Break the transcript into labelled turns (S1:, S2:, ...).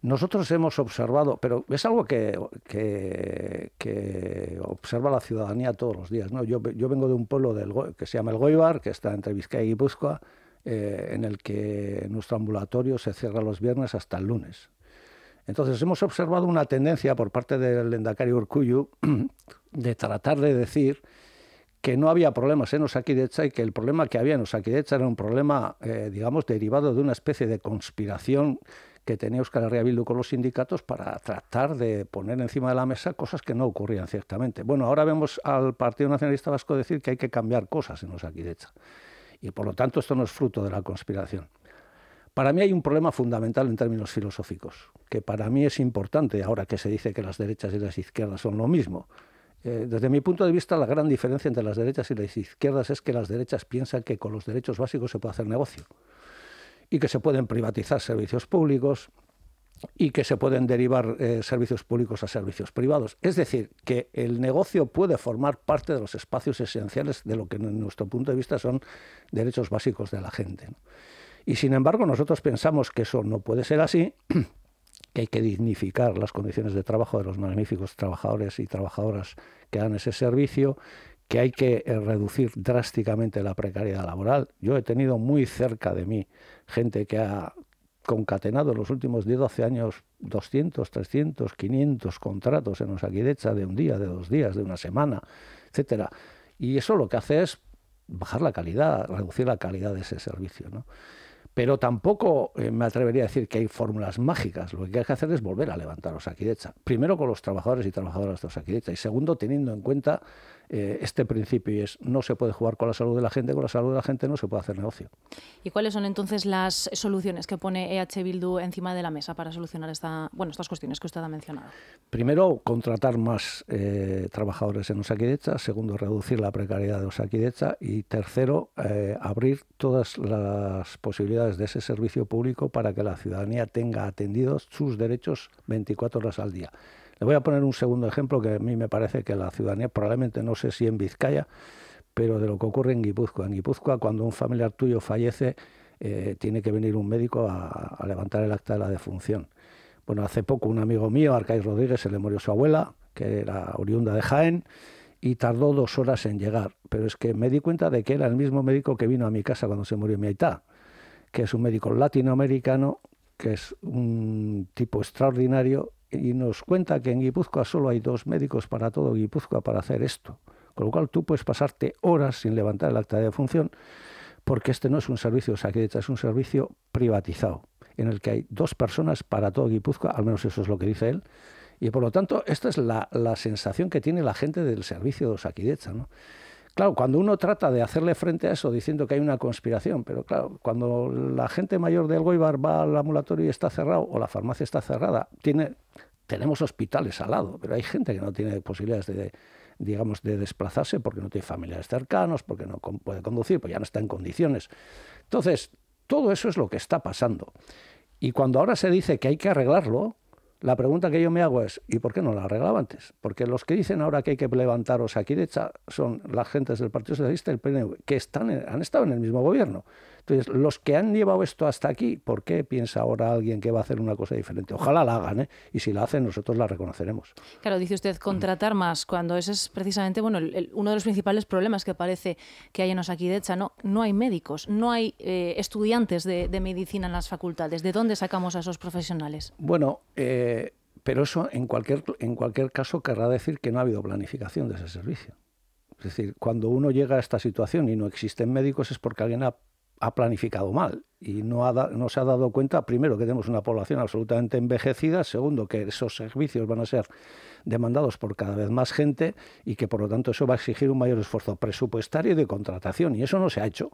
S1: Nosotros hemos observado, pero es algo que, observa la ciudadanía todos los días. ¿no? Yo, vengo de un pueblo que se llama El Goibar, que está entre Vizcaya y Guipúzcoa, eh, en el que nuestro ambulatorio se cierra los viernes hasta el lunes. Entonces hemos observado una tendencia por parte del endacario Urcuyu de tratar de decir que no había problemas en Osakidecha y que el problema que había en Osakidecha era un problema, eh, digamos, derivado de una especie de conspiración que tenía Oscar Herria Bildu con los sindicatos para tratar de poner encima de la mesa cosas que no ocurrían ciertamente. Bueno, ahora vemos al Partido Nacionalista Vasco decir que hay que cambiar cosas en los Osakidecha y por lo tanto esto no es fruto de la conspiración. Para mí hay un problema fundamental en términos filosóficos, que para mí es importante ahora que se dice que las derechas y las izquierdas son lo mismo. Eh, desde mi punto de vista, la gran diferencia entre las derechas y las izquierdas es que las derechas piensan que con los derechos básicos se puede hacer negocio y que se pueden privatizar servicios públicos y que se pueden derivar eh, servicios públicos a servicios privados. Es decir, que el negocio puede formar parte de los espacios esenciales de lo que, en nuestro punto de vista, son derechos básicos de la gente. Y sin embargo, nosotros pensamos que eso no puede ser así, que hay que dignificar las condiciones de trabajo de los magníficos trabajadores y trabajadoras que dan ese servicio, que hay que eh, reducir drásticamente la precariedad laboral. Yo he tenido muy cerca de mí gente que ha concatenado en los últimos 10, 12 años 200, 300, 500 contratos en Osaquidecha de un día, de dos días, de una semana, etcétera. Y eso lo que hace es bajar la calidad, reducir la calidad de ese servicio. ¿no? Pero tampoco eh, me atrevería a decir que hay fórmulas mágicas. Lo que hay que hacer es volver a levantar Osaquidecha. Primero con los trabajadores y trabajadoras de Osakidecha. Y segundo, teniendo en cuenta eh, este principio y es no se puede jugar con la salud de la gente, con la salud de la gente no se puede hacer negocio.
S2: ¿Y cuáles son entonces las soluciones que pone EH Bildu encima de la mesa para solucionar esta, bueno, estas cuestiones que usted ha mencionado?
S1: Primero, contratar más eh, trabajadores en Osakidecha. Segundo, reducir la precariedad de Osakidecha. Y tercero, abrir todas las posibilidades de ese servicio público para que la ciudadanía tenga atendidos sus derechos 24 horas al día. Le voy a poner un segundo ejemplo que a mí me parece que la ciudadanía, probablemente no sé si en Vizcaya, pero de lo que ocurre en Guipúzcoa. En Guipúzcoa, cuando un familiar tuyo fallece, eh, tiene que venir un médico a, levantar el acta de la defunción. Bueno, hace poco un amigo mío, Arcaiz Rodríguez, se le murió su abuela, que era oriunda de Jaén, y tardó dos horas en llegar. Pero es que me di cuenta de que era el mismo médico que vino a mi casa cuando se murió mi aitá que es un médico latinoamericano, que es un tipo extraordinario, y nos cuenta que en Guipúzcoa solo hay dos médicos para todo Guipúzcoa para hacer esto. Con lo cual tú puedes pasarte horas sin levantar el acta de función, porque este no es un servicio de saquidecha, es un servicio privatizado, en el que hay dos personas para todo Guipúzcoa, al menos eso es lo que dice él, y por lo tanto, esta es la, sensación que tiene la gente del servicio de Osaquidecha. ¿no? Claro, cuando uno trata de hacerle frente a eso diciendo que hay una conspiración, pero claro, cuando la gente mayor del Goibar va al ambulatorio y está cerrado o la farmacia está cerrada, tiene, tenemos hospitales al lado, pero hay gente que no tiene posibilidades de, digamos, de desplazarse porque no tiene familiares cercanos, porque no puede conducir, porque ya no está en condiciones. Entonces, todo eso es lo que está pasando. Y cuando ahora se dice que hay que arreglarlo, la pregunta que yo me hago es, ¿y por qué no la arreglaba antes? Porque los que dicen ahora que hay que levantaros aquí de derecha son las gentes del Partido Socialista y el PNV, que están han estado en el mismo gobierno. Entonces, los que han llevado esto hasta aquí, ¿por qué piensa ahora alguien que va a hacer una cosa diferente? Ojalá la hagan, ¿eh? y si la hacen, nosotros la reconoceremos.
S2: Claro, dice usted contratar más, cuando ese es precisamente bueno, uno de los principales problemas que parece que hay en Osakidecha. No, no hay médicos, no hay eh, estudiantes de, medicina en las facultades. ¿De dónde sacamos a esos profesionales? Bueno,
S1: eh, pero eso en cualquier, en cualquier caso querrá decir que no ha habido planificación de ese servicio. Es decir, cuando uno llega a esta situación y no existen médicos es porque alguien ha ha planificado mal y no, se ha dado cuenta, primero, que tenemos una población absolutamente envejecida, segundo, que esos servicios van a ser demandados por cada vez más gente y que por lo tanto eso va a exigir un mayor esfuerzo presupuestario y de contratación y eso no se ha hecho.